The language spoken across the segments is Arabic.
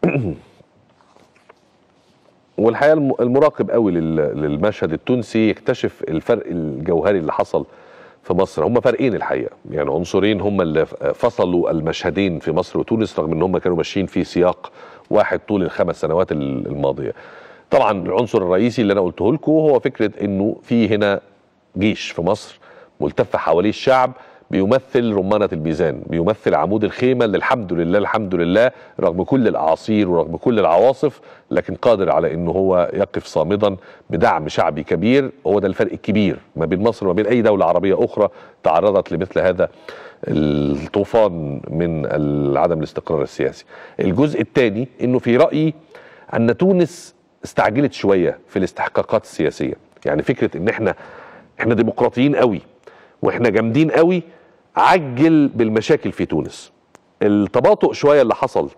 والحقيقه المراقب قوي للمشهد التونسي يكتشف الفرق الجوهري اللي حصل في مصر هم فرقين الحقيقه يعني عنصرين هم اللي فصلوا المشهدين في مصر وتونس رغم ان هم كانوا ماشيين في سياق واحد طول الخمس سنوات الماضيه طبعا العنصر الرئيسي اللي انا قلته لكم هو فكره انه في هنا جيش في مصر ملتف حواليه الشعب بيمثل رمانة الميزان بيمثل عمود الخيمة اللي الحمد لله الحمد لله رغم كل الأعاصير ورغم كل العواصف لكن قادر على أنه هو يقف صامدا بدعم شعبي كبير هو ده الفرق الكبير ما بين مصر وما بين أي دولة عربية أخرى تعرضت لمثل هذا الطوفان من عدم الاستقرار السياسي الجزء الثاني أنه في رأيي أن تونس استعجلت شوية في الاستحقاقات السياسية يعني فكرة أن احنا احنا ديمقراطيين قوي واحنا جامدين قوي عجل بالمشاكل في تونس التباطؤ شويه اللي حصل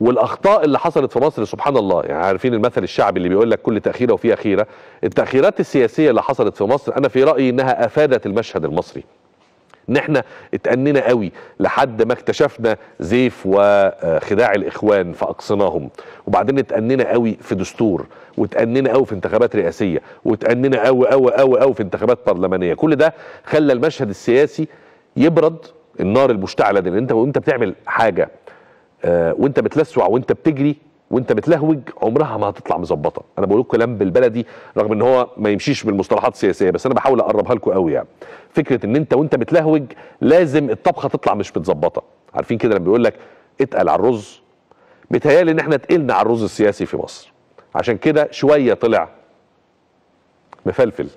والاخطاء اللي حصلت في مصر سبحان الله يعني عارفين المثل الشعبي اللي بيقول لك كل تاخيره وفي اخيره التاخيرات السياسيه اللي حصلت في مصر انا في رايي انها افادت المشهد المصري ان احنا اتأنينا قوي لحد ما اكتشفنا زيف وخداع الاخوان فاقصناهم وبعدين اتأنينا قوي في دستور واتأنينا قوي في انتخابات رئاسية واتأنينا قوي قوي قوي قوي في انتخابات برلمانية كل ده خلى المشهد السياسي يبرد النار المشتعله دي اللي انت وانت بتعمل حاجه آه، وانت بتلسع وانت بتجري وانت بتلهوج عمرها ما هتطلع مظبطه انا بقول لكم كلام بالبلدي رغم ان هو ما يمشيش بالمصطلحات السياسيه بس انا بحاول اقربها لكم قوي يعني فكره ان انت وانت بتلهوج لازم الطبخه تطلع مش متظبطه عارفين كده لما بيقول لك اتقل على الرز بيتهيالي ان احنا اتقلنا على الرز السياسي في مصر عشان كده شويه طلع مفلفل